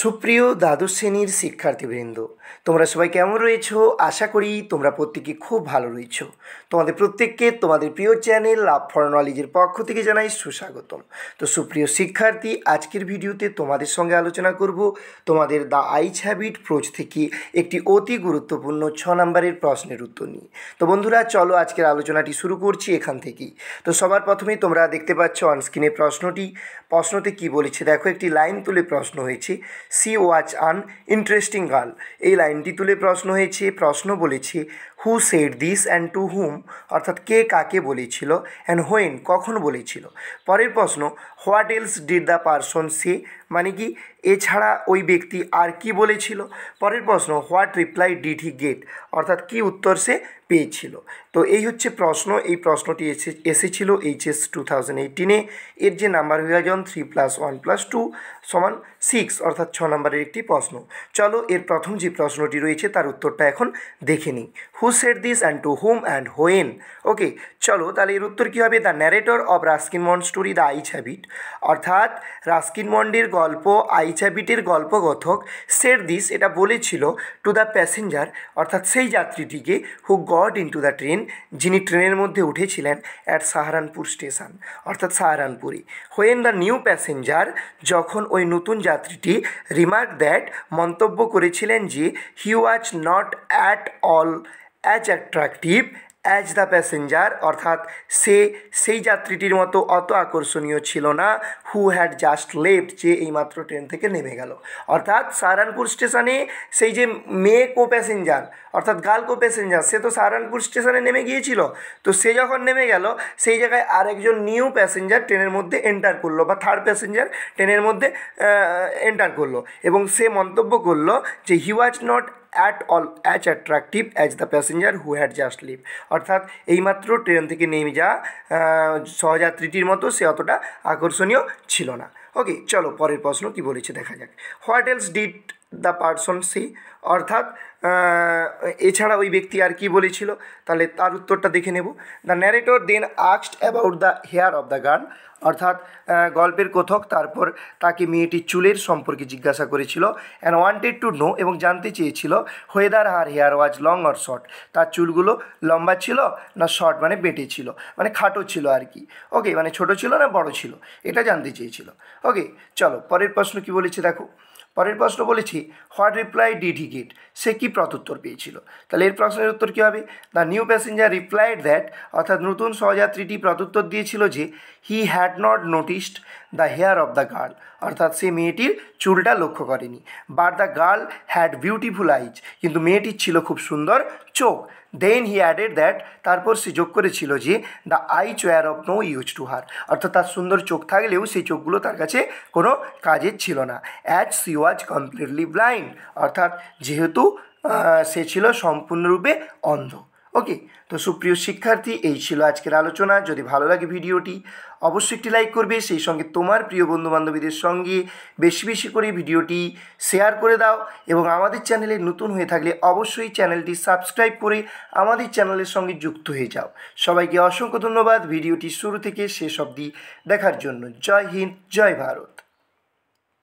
সুপ্রিয় দ্বাদশ শ্রেণীর শিক্ষার্থীবৃন্দ তোমরা সবাই কেমন রয়েছো আশা করি তোমরা প্রত্যেকে খুব ভালো রয়েছো তোমাদের প্রত্যেককে তোমাদের প্রিয় চ্যানেল লাভ ফর নলেজের পক্ষ থেকে জানাই সুস্বাগতম তো সুপ্রিয় শিক্ষার্থী আজকের ভিডিওতে তোমাদের সঙ্গে আলোচনা করব তোমাদের দ্য আইচ হ্যাবিট প্রোচ থেকে একটি অতি গুরুত্বপূর্ণ ছ নম্বরের প্রশ্নের উত্তর নিয়ে তো বন্ধুরা চলো আজকের আলোচনাটি শুরু করছি এখান থেকেই তো সবার প্রথমেই তোমরা দেখতে পাচ্ছ অনস্ক্রিনে প্রশ্নটি প্রশ্নতে কি বলেছে দেখো একটি লাইন তুলে প্রশ্ন হয়েছে she was an interesting girl এই লাইনটি তুলে প্রশ্ন হয়েছে প্রশ্ন বলেছে who said this and to whom অর্থাৎ কে কাকে বলেছিল অ্যান্ড হোয়েন কখন বলেছিল পরের প্রশ্ন what else did the person say মানে কি এছাড়া ওই ব্যক্তি আর কি বলেছিল পরের প্রশ্ন what reply did he get অর্থাৎ কি উত্তর সে পেয়েছিল তো এই হচ্ছে প্রশ্ন এই প্রশ্নটি এসে এসেছিল এইচএস টু থাউজেন্ড এইটিনে এর যে নাম্বার বিভাজন three plus one plus two সমান সিক্স অর্থাৎ ছ নম্বরের একটি প্রশ্ন চলো এর প্রথম যে প্রশ্নটি রয়েছে তার উত্তরটা এখন দেখে নিই who said this and to whom and when okay চলো তাহলে এর উত্তর কী হবে the narrator of Ruskin Bond story the eyes have it অর্থাৎ রাস্কিন মন্ডের গল্প আইচ হ্যাবিটের গল্পগথক সেট দিস এটা বলেছিল টু দ্য প্যাসেঞ্জার অর্থাৎ সেই যাত্রীটিকে who got into the train যিনি ট্রেনের মধ্যে উঠেছিলেন অ্যাট সাহারানপুর স্টেশন অর্থাৎ সাহারানপুরি হোয়েন দ্য নিউ প্যাসেঞ্জার যখন ওই নতুন যাত্রীটি রিমার্ক দ্যাট মন্তব্য করেছিলেন যে he was not at all as attractive as the passenger অর্থাৎ সে সেই যাত্রীটির মতো অত আকর্ষণীয় ছিল না হু হ্যাড জাস্ট লেফট যে এইমাত্র ট্রেন থেকে নেমে গেল অর্থাৎ সাহারানপুর স্টেশনে সেই যে মেয়ে কো প্যাসেঞ্জার অর্থাৎ গাল কো প্যাসেঞ্জার সে তো সাহারানপুর স্টেশনে নেমে গিয়েছিল তো সে যখন নেমে গেল সেই জায়গায় আরেকজন নিউ প্যাসেঞ্জার ট্রেনের মধ্যে এন্টার করলো বা থার্ড প্যাসেঞ্জার ট্রেনের মধ্যে এন্টার করলো এবং সে মন্তব্য করলো যে he was not at all as attractive as the passenger who had just leave অর্থাৎ এইমাত্র ট্রেন থেকে নেমে যাওয়া সহযাত্রীটির মতো সে অতটা আকর্ষণীয় ছিল না ওকে চলো পরের প্রশ্ন কি বলেছে দেখা যাক what else did the person say অর্থাৎ এছাড়া ওই ব্যক্তি আর কি বলেছিল তাহলে তার উত্তরটা দেখে নেব দ্য ন্যারেটর দেন আক্সড about the hair of the girl অর্থাৎ গল্পের কথক তারপর তাকে মেয়েটি চুলের সম্পর্কে জিজ্ঞাসা করেছিল অ্যান্ড ওয়ান্টেড টু নো এবং জানতে চেয়েছিল whether her hair was long or short তার চুলগুলো লম্বা ছিল না শর্ট মানে বেঁটে ছিল মানে খাটো ছিল আর কি ওকে মানে ছোট ছিল না বড় ছিল এটা জানতে চেয়েছিল ওকে চলো পরের প্রশ্ন কি বলেছে দেখো পরের প্রশ্ন বলেছি হোয়াট রিপ্লাই ডিড হি গিট সে কী প্রত্যুত্তর পেয়েছিল তাহলে এর প্রশ্নের উত্তর কী হবে the new passenger replied that অর্থাৎ নতুন সহযাত্রীটি প্রত্যুত্তর দিয়েছিল যে he had not noticed the hair of the girl অর্থাৎ সে মেয়েটির চুলটা লক্ষ্য করেনি but the girl had beautiful eyes কিন্তু মেয়েটির ছিল খুব সুন্দর চোখ দেন হি অ্যাডেড দ্যাট তারপর সে যোগ করেছিল যে the eyes were of no use to her অর্থাৎ তার সুন্দর চোখ থাকলেও সেই চোখগুলো তার কাছে কোনো কাজের ছিল না as she was completely blind অর্থাৎ যেহেতু সে ছিল সম্পূর্ণরূপে অন্ধ ওকে তো সুপ্রিয় শিক্ষার্থী এই ছিল আজকের আলোচনা যদি ভালো লাগে ভিডিওটি অবশ্যই একটি লাইক করবে সেই সঙ্গে তোমার প্রিয় বন্ধুবান্ধবীদের সঙ্গে বেশি বেশি করে ভিডিওটি শেয়ার করে দাও এবং আমাদের চ্যানেলে নতুন হয়ে থাকলে অবশ্যই চ্যানেলটি সাবস্ক্রাইব করে আমাদের চ্যানেলের সঙ্গে যুক্ত হয়ে যাও সবাইকে অসংখ্য ধন্যবাদ ভিডিওটি শুরু থেকে শেষ অবধি দেখার জন্য জয় হিন্দ জয় ভারত